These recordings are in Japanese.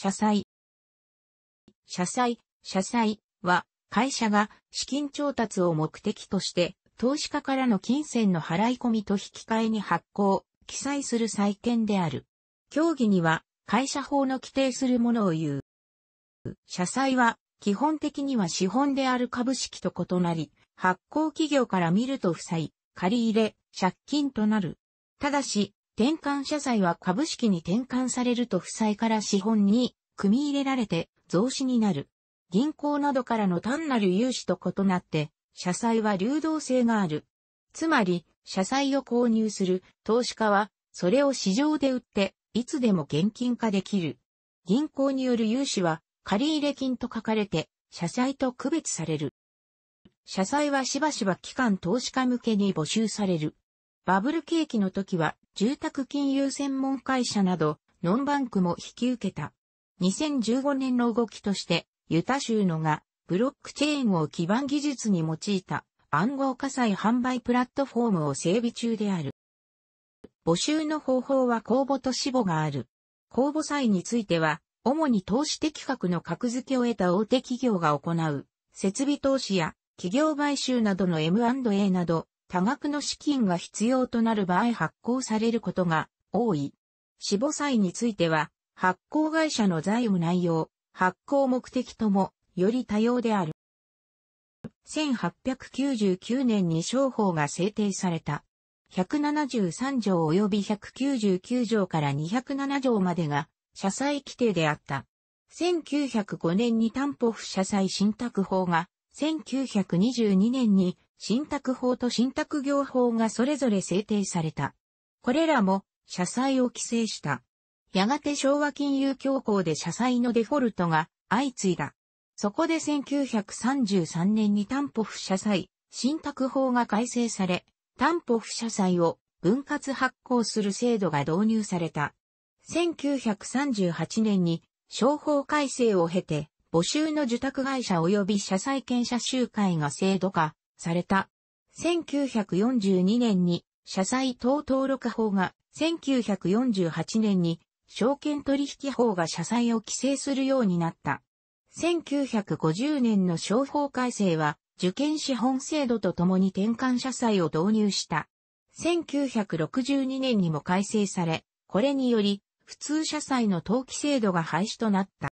社債。社債、社債は会社が資金調達を目的として投資家からの金銭の払い込みと引き換えに発行、記載する債権である。協議には会社法の規定するものを言う。社債は基本的には資本である株式と異なり、発行企業から見ると負債、借り入れ、借金となる。ただし、転換社債は株式に転換されると負債から資本に組み入れられて増資になる。銀行などからの単なる融資と異なって、社債は流動性がある。つまり、社債を購入する投資家は、それを市場で売って、いつでも現金化できる。銀行による融資は、借入金と書かれて、社債と区別される。社債はしばしば期間投資家向けに募集される。バブル景気の時は、住宅金融専門会社など、ノンバンクも引き受けた。2015年の動きとして、ユタ州のが、ブロックチェーンを基盤技術に用いた暗号火災販売プラットフォームを整備中である。募集の方法は公募と死募がある。公募債については、主に投資的格の格付けを得た大手企業が行う、設備投資や企業買収などの M&A など、多額の資金が必要となる場合発行されることが多い。死母債については、発行会社の財務内容、発行目的とも、より多様である。1899年に商法が制定された。173条及び199条から207条までが、社債規定であった。1905年に担保不社債信託法が、1922年に信託法と信託業法がそれぞれ制定された。これらも、社債を規制した。やがて昭和金融恐慌で社債のデフォルトが相次いだ。そこで1933年に担保不社債、信託法が改正され、担保不社債を分割発行する制度が導入された。1938年に商法改正を経て、募集の受託会社及び社債権者集会が制度化された。1942年に社債等登録法が、1948年に証券取引法が社債を規制するようになった。1950年の商法改正は、受験資本制度とともに転換社債を導入した。1962年にも改正され、これにより、普通社債の登記制度が廃止となった。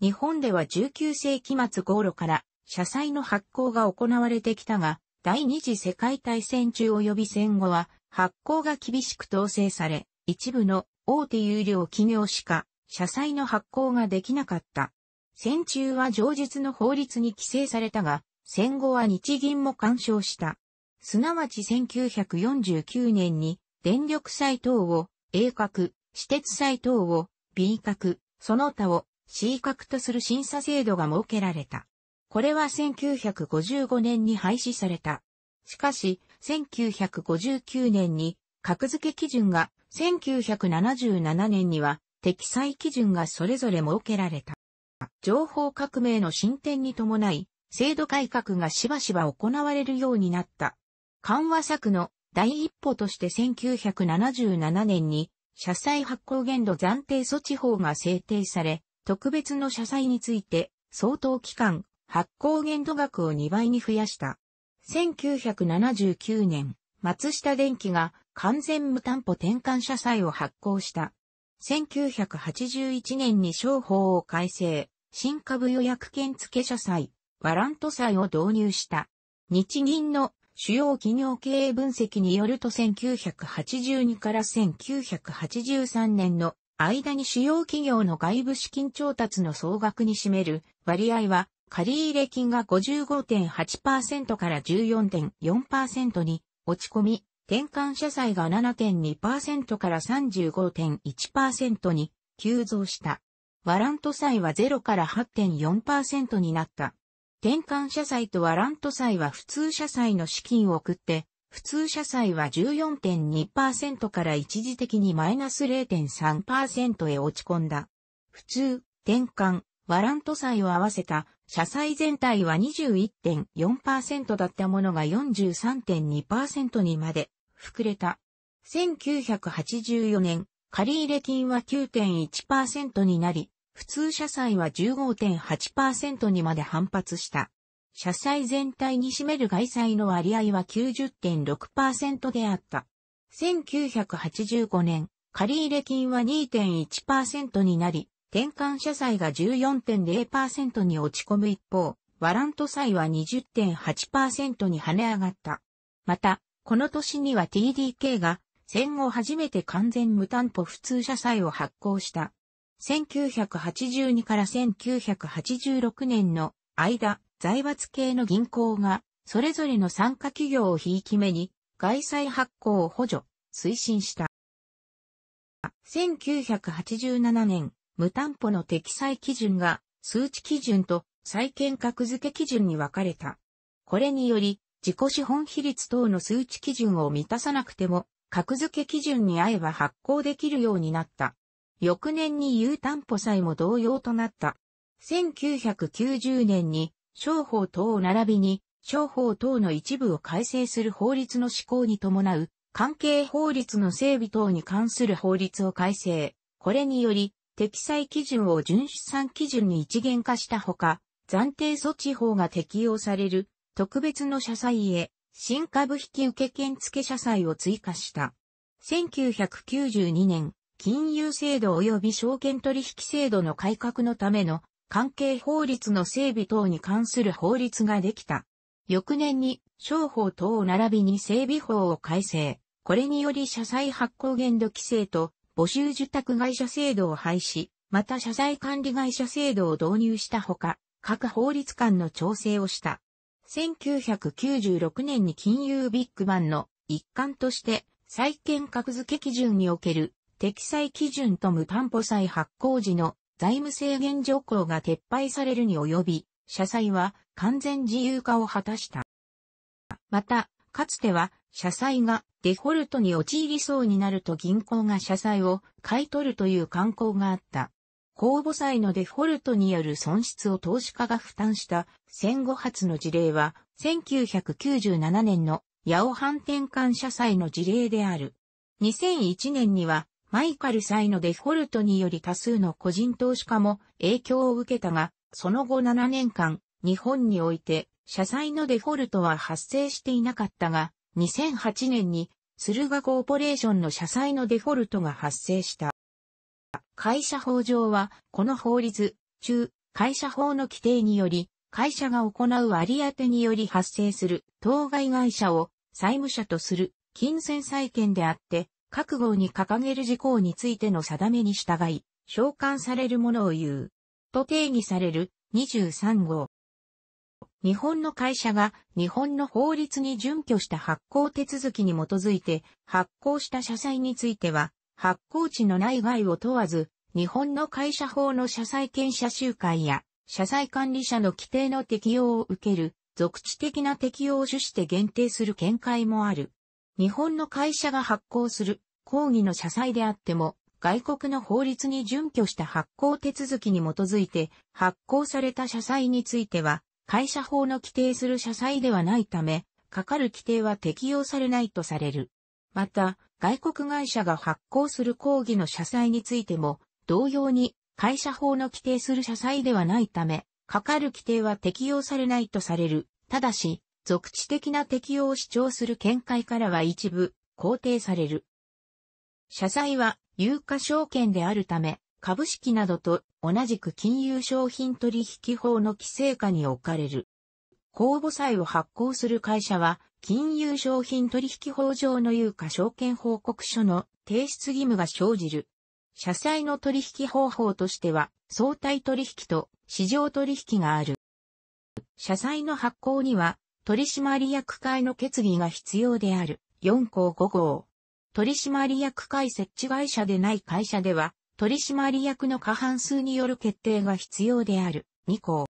日本では19世紀末頃から社債の発行が行われてきたが、第二次世界大戦中及び戦後は発行が厳しく統制され、一部の大手有料企業しか社債の発行ができなかった。戦中は上述の法律に規制されたが、戦後は日銀も干渉した。すなわち1949年に電力債等を A 格、私鉄債等を B 格、その他を C 格とする審査制度が設けられた。これは1955年に廃止された。しかし、1959年に格付け基準が、1977年には適裁基準がそれぞれ設けられた。情報革命の進展に伴い、制度改革がしばしば行われるようになった。緩和策の第一歩として1977年に、社債発行限度暫定措置法が制定され、特別の社債について、相当期間、発行限度額を2倍に増やした。1979年、松下電機が完全無担保転換社債を発行した。1981年に商法を改正、新株予約券付社債、ワラント債を導入した。日銀の主要企業経営分析によると1982から1983年の間に主要企業の外部資金調達の総額に占める割合は借入金が55.8%から14.4%に落ち込み、転換社債が7.2%から35.1%に急増した。ワラント債は0から8.4%になった。転換社債とワラント債は普通社債の資金を送って、普通社債は14.2%から一時的にマイナス0.3%へ落ち込んだ。普通、転換、ワラント債を合わせた社債全体は21.4%だったものが43.2%にまで膨れた。1984年、借入金は9.1%になり、普通社債は15.8%にまで反発した。社債全体に占める外債の割合は90.6%であった。1985年、借入金は2.1%になり、転換社債が14.0%に落ち込む一方、ワラント債は20.8%に跳ね上がった。また、この年には TDK が戦後初めて完全無担保普通社債を発行した。1982から1986年の間、財閥系の銀行が、それぞれの参加企業をひいき目に、外債発行を補助、推進した。1987年、無担保の適裁基準が数値基準と債権格付け基準に分かれた。これにより、自己資本比率等の数値基準を満たさなくても、格付け基準に合えば発行できるようになった。翌年に有担保債も同様となった。1990年に、商法等並びに、商法等の一部を改正する法律の施行に伴う、関係法律の整備等に関する法律を改正。これにより、適裁基準を準資産基準に一元化したほか、暫定措置法が適用される特別の社債へ新株引受券付社債を追加した。1992年、金融制度及び証券取引制度の改革のための関係法律の整備等に関する法律ができた。翌年に商法等並びに整備法を改正。これにより社債発行限度規制と募集受託会社制度を廃止、また謝罪管理会社制度を導入したほか、各法律間の調整をした。1996年に金融ビッグバンの一環として、債権格付け基準における適債基準と無担保債発行時の財務制限条項が撤廃されるに及び、社債は完全自由化を果たした。また、かつては社債がデフォルトに陥りそうになると銀行が社債を買い取るという慣行があった。公募債のデフォルトによる損失を投資家が負担した戦後初の事例は1997年の八尾反転換社債の事例である。2001年にはマイカル債のデフォルトにより多数の個人投資家も影響を受けたが、その後7年間、日本において、社債のデフォルトは発生していなかったが、2008年に駿河コーポレーションの社債のデフォルトが発生した。会社法上は、この法律、中、会社法の規定により、会社が行う割当てにより発生する当該会社を債務者とする金銭債権であって、各号に掲げる事項についての定めに従い、召喚されるものを言う。と定義される23号。日本の会社が日本の法律に準拠した発行手続きに基づいて発行した社債については、発行地の内外を問わず、日本の会社法の社債権者集会や、社債管理者の規定の適用を受ける、属地的な適用を主して限定する見解もある。日本の会社が発行する抗議の社債であっても、外国の法律に準拠した発行手続きに基づいて発行された社債については、会社法の規定する社債ではないため、かかる規定は適用されないとされる。また、外国会社が発行する抗議の社債についても、同様に会社法の規定する社債ではないため、かかる規定は適用されないとされる。ただし、俗地的な適用を主張する見解からは一部、肯定される。社債は有価証券であるため、株式などと同じく金融商品取引法の規制下に置かれる。公募債を発行する会社は、金融商品取引法上の有価証券報告書の提出義務が生じる。社債の取引方法としては、相対取引と市場取引がある。社債の発行には、取締役会の決議が必要である。4項5号。取締役会設置会社でない会社では、取締役の過半数による決定が必要である。2項。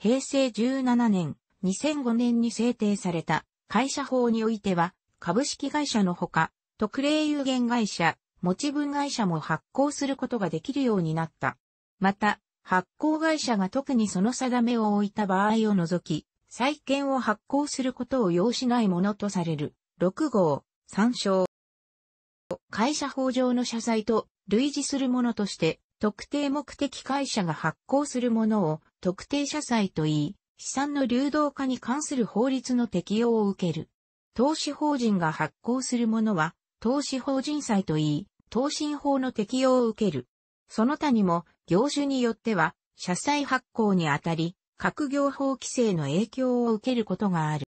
平成17年、2005年に制定された会社法においては、株式会社のほか、特例有限会社、持ち分会社も発行することができるようになった。また、発行会社が特にその定めを置いた場合を除き、債券を発行することを要しないものとされる。6号、参照。会社法上の謝罪と類似するものとして、特定目的会社が発行するものを特定社債と言い、資産の流動化に関する法律の適用を受ける。投資法人が発行するものは、投資法人債と言い、投信法の適用を受ける。その他にも、業種によっては、社債発行にあたり、各業法規制の影響を受けることがある。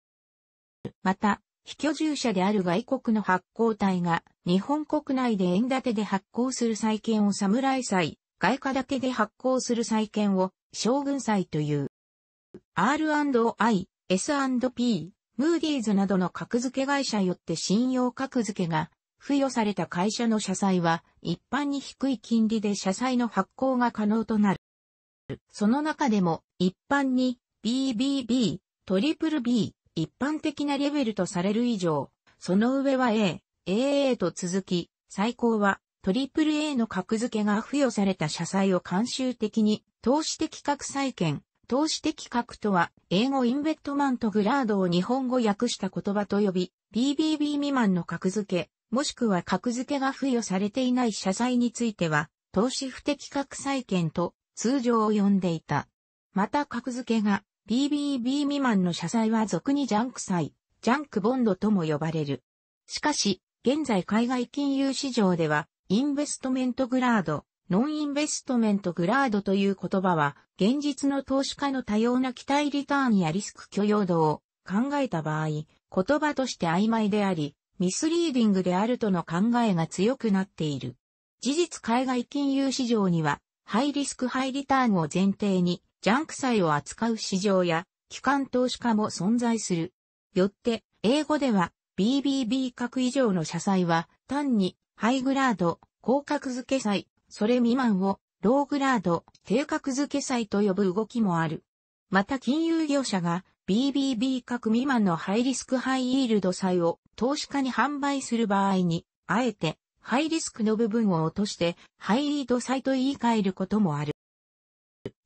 また、非居住者である外国の発行体が日本国内で円建てで発行する債券を侍債、外貨だけで発行する債券を将軍債という。R&I、S&P、ムーディーズなどの格付け会社よって信用格付けが付与された会社の社債は一般に低い金利で社債の発行が可能となる。その中でも一般に BBB、BBB、一般的なレベルとされる以上、その上は A、AA と続き、最高は AAA の格付けが付与された社債を慣習的に投資的格債権、投資的格とは英語インベットマントグラードを日本語訳した言葉と呼び、BBB 未満の格付け、もしくは格付けが付与されていない社債については、投資不適格債権と通常を呼んでいた。また格付けが BBB 未満の社債は俗にジャンク債、ジャンクボンドとも呼ばれる。しかし、現在海外金融市場では、インベストメントグラード、ノンインベストメントグラードという言葉は、現実の投資家の多様な期待リターンやリスク許容度を考えた場合、言葉として曖昧であり、ミスリーディングであるとの考えが強くなっている。事実海外金融市場には、ハイリスクハイリターンを前提に、ジャンク債を扱う市場や、機関投資家も存在する。よって、英語では、BBB 格以上の社債は、単に、ハイグラード、高格付け債、それ未満を、ローグラード、低格付け債と呼ぶ動きもある。また金融業者が BBB 格未満のハイリスクハイイールド債を投資家に販売する場合に、あえてハイリスクの部分を落としてハイリード債と言い換えることもある。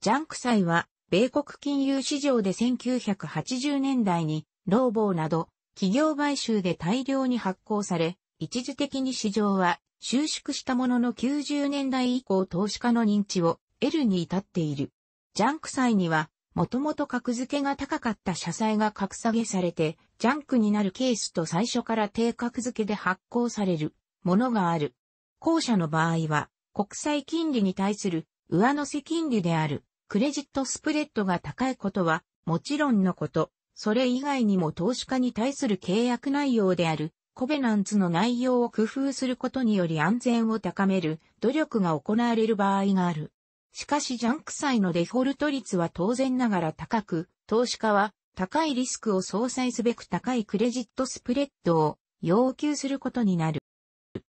ジャンク債は、米国金融市場で1980年代に、ローボーなど、企業買収で大量に発行され、一時的に市場は収縮したものの90年代以降投資家の認知を得るに至っている。ジャンク債には、もともと格付けが高かった社債が格下げされて、ジャンクになるケースと最初から低格付けで発行されるものがある。後者の場合は、国債金利に対する上乗せ金利である、クレジットスプレッドが高いことは、もちろんのこと、それ以外にも投資家に対する契約内容である、コベナンツの内容を工夫することにより安全を高める努力が行われる場合がある。しかしジャンク債のデフォルト率は当然ながら高く、投資家は高いリスクを相殺すべく高いクレジットスプレッドを要求することになる。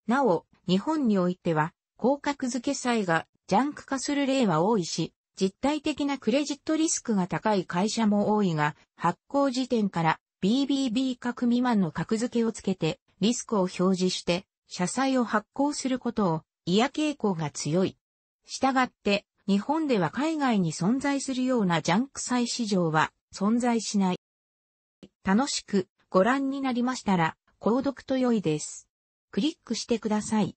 なお、日本においては、広角付け債がジャンク化する例は多いし、実体的なクレジットリスクが高い会社も多いが、発行時点から BBB 格未満の格付けをつけて、リスクを表示して、社債を発行することを嫌傾向が強い。したがって、日本では海外に存在するようなジャンク債市場は存在しない。楽しくご覧になりましたら、購読と良いです。クリックしてください。